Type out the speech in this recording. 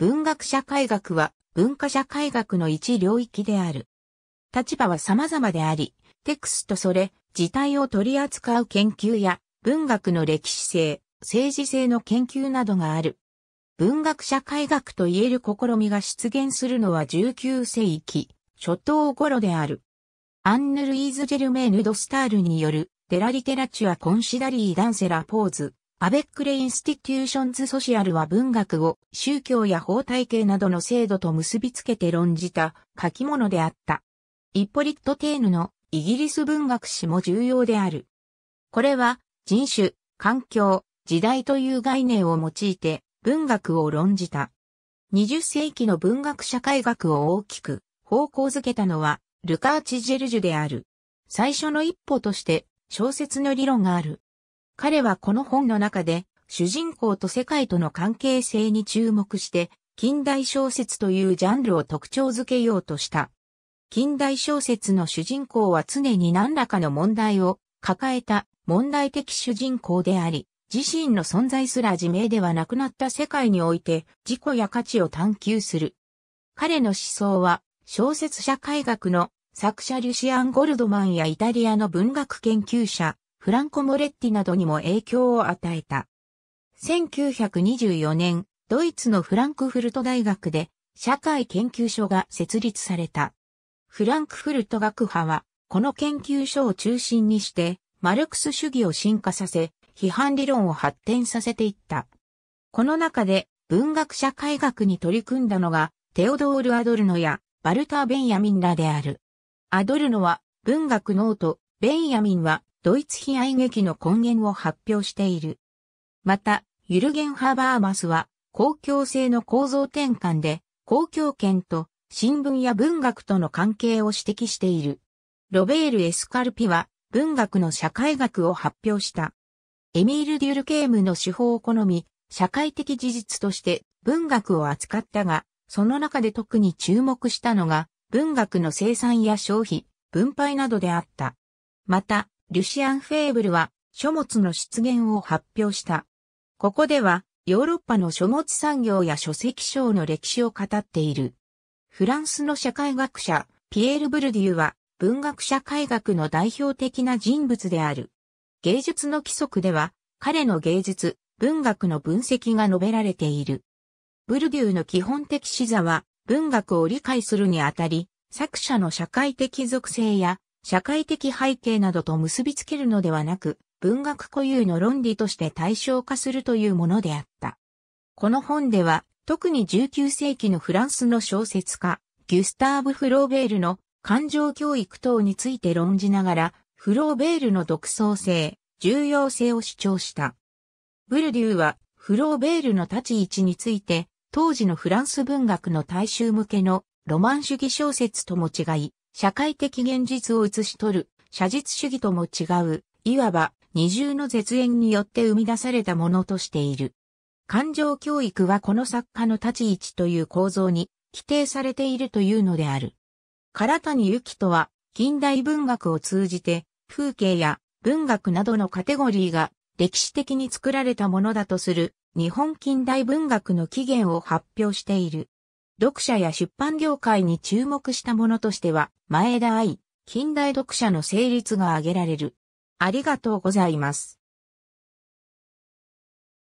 文学社会学は文化社会学の一領域である。立場は様々であり、テクストそれ自体を取り扱う研究や文学の歴史性、政治性の研究などがある。文学社会学と言える試みが出現するのは19世紀初頭頃である。アンヌ・ルイーズ・ジェルメーヌ・ド・スタールによるデラリテラチュア・コンシダリー・ダンセ・ラ・ポーズアベックレインスティテューションズソシアルは文学を宗教や法体系などの制度と結びつけて論じた書き物であった。イッポリット・テーヌのイギリス文学史も重要である。これは人種、環境、時代という概念を用いて文学を論じた。20世紀の文学社会学を大きく方向づけたのはルカーチ・ジェルジュである。最初の一歩として小説の理論がある。彼はこの本の中で、主人公と世界との関係性に注目して、近代小説というジャンルを特徴づけようとした。近代小説の主人公は常に何らかの問題を抱えた問題的主人公であり、自身の存在すら自明ではなくなった世界において自己や価値を探求する。彼の思想は小説社会学の作者リュシアン・ゴルドマンやイタリアの文学研究者フランコ・モレッティなどにも影響を与えた。1924年、ドイツのフランクフルト大学で社会研究所が設立された。フランクフルト学派は、この研究所を中心にして、マルクス主義を進化させ、批判理論を発展させていった。この中で、文学社会学に取り組んだのが、テオドール・アドルノや、バルター・ベンヤミンらである。アドルノは、文学ノート、ベンヤミンは、ドイツ悲哀劇の根源を発表している。また、ユルゲン・ハーバーマスは、公共性の構造転換で、公共権と新聞や文学との関係を指摘している。ロベール・エスカルピは、文学の社会学を発表した。エミール・デュルケームの手法を好み、社会的事実として文学を扱ったが、その中で特に注目したのが、文学の生産や消費、分配などであった。また、リュシアン・フェーブルは書物の出現を発表した。ここではヨーロッパの書物産業や書籍賞の歴史を語っている。フランスの社会学者、ピエール・ブルデューは文学社会学の代表的な人物である。芸術の規則では彼の芸術、文学の分析が述べられている。ブルデューの基本的視座は文学を理解するにあたり、作者の社会的属性や社会的背景などと結びつけるのではなく、文学固有の論理として対象化するというものであった。この本では、特に19世紀のフランスの小説家、ギュスターブ・フローベールの感情教育等について論じながら、フローベールの独創性、重要性を主張した。ブルデューは、フローベールの立ち位置について、当時のフランス文学の大衆向けのロマン主義小説とも違い、社会的現実を映し取る、写実主義とも違う、いわば二重の絶縁によって生み出されたものとしている。感情教育はこの作家の立ち位置という構造に規定されているというのである。唐谷幸紀とは、近代文学を通じて、風景や文学などのカテゴリーが歴史的に作られたものだとする日本近代文学の起源を発表している。読者や出版業界に注目したものとしては、前田愛、近代読者の成立が挙げられる。ありがとうございます。